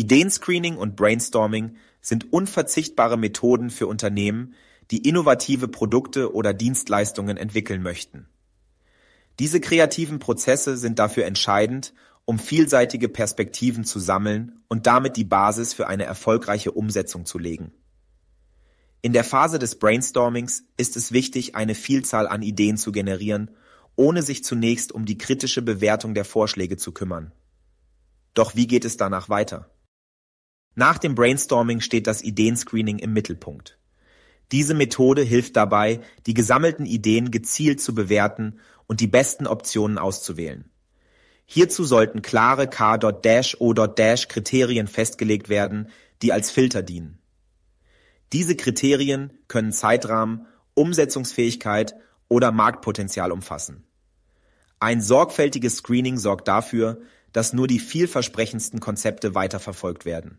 Ideenscreening und Brainstorming sind unverzichtbare Methoden für Unternehmen, die innovative Produkte oder Dienstleistungen entwickeln möchten. Diese kreativen Prozesse sind dafür entscheidend, um vielseitige Perspektiven zu sammeln und damit die Basis für eine erfolgreiche Umsetzung zu legen. In der Phase des Brainstormings ist es wichtig, eine Vielzahl an Ideen zu generieren, ohne sich zunächst um die kritische Bewertung der Vorschläge zu kümmern. Doch wie geht es danach weiter? Nach dem Brainstorming steht das Ideenscreening im Mittelpunkt. Diese Methode hilft dabei, die gesammelten Ideen gezielt zu bewerten und die besten Optionen auszuwählen. Hierzu sollten klare K.-O.-' Kriterien festgelegt werden, die als Filter dienen. Diese Kriterien können Zeitrahmen, Umsetzungsfähigkeit oder Marktpotenzial umfassen. Ein sorgfältiges Screening sorgt dafür, dass nur die vielversprechendsten Konzepte weiterverfolgt werden.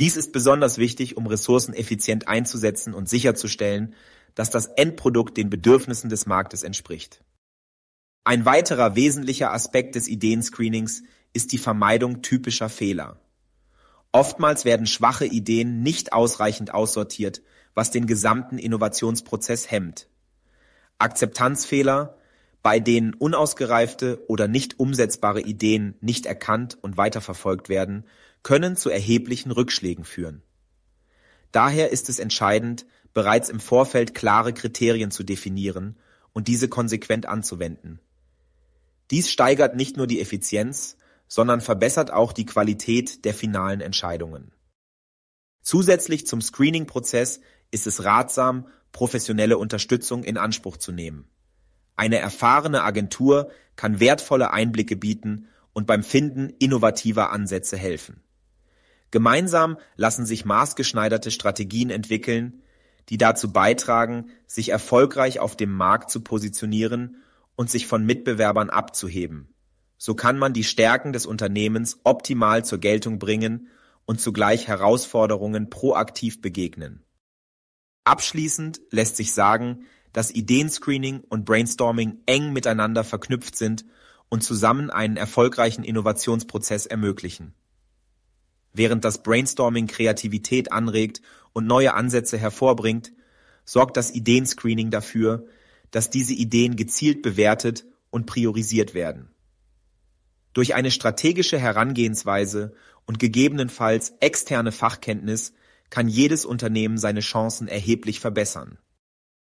Dies ist besonders wichtig, um Ressourcen effizient einzusetzen und sicherzustellen, dass das Endprodukt den Bedürfnissen des Marktes entspricht. Ein weiterer wesentlicher Aspekt des Ideenscreenings ist die Vermeidung typischer Fehler. Oftmals werden schwache Ideen nicht ausreichend aussortiert, was den gesamten Innovationsprozess hemmt. Akzeptanzfehler, bei denen unausgereifte oder nicht umsetzbare Ideen nicht erkannt und weiterverfolgt werden, können zu erheblichen Rückschlägen führen. Daher ist es entscheidend, bereits im Vorfeld klare Kriterien zu definieren und diese konsequent anzuwenden. Dies steigert nicht nur die Effizienz, sondern verbessert auch die Qualität der finalen Entscheidungen. Zusätzlich zum Screening-Prozess ist es ratsam, professionelle Unterstützung in Anspruch zu nehmen. Eine erfahrene Agentur kann wertvolle Einblicke bieten und beim Finden innovativer Ansätze helfen. Gemeinsam lassen sich maßgeschneiderte Strategien entwickeln, die dazu beitragen, sich erfolgreich auf dem Markt zu positionieren und sich von Mitbewerbern abzuheben. So kann man die Stärken des Unternehmens optimal zur Geltung bringen und zugleich Herausforderungen proaktiv begegnen. Abschließend lässt sich sagen, dass Ideenscreening und Brainstorming eng miteinander verknüpft sind und zusammen einen erfolgreichen Innovationsprozess ermöglichen. Während das Brainstorming Kreativität anregt und neue Ansätze hervorbringt, sorgt das Ideenscreening dafür, dass diese Ideen gezielt bewertet und priorisiert werden. Durch eine strategische Herangehensweise und gegebenenfalls externe Fachkenntnis kann jedes Unternehmen seine Chancen erheblich verbessern.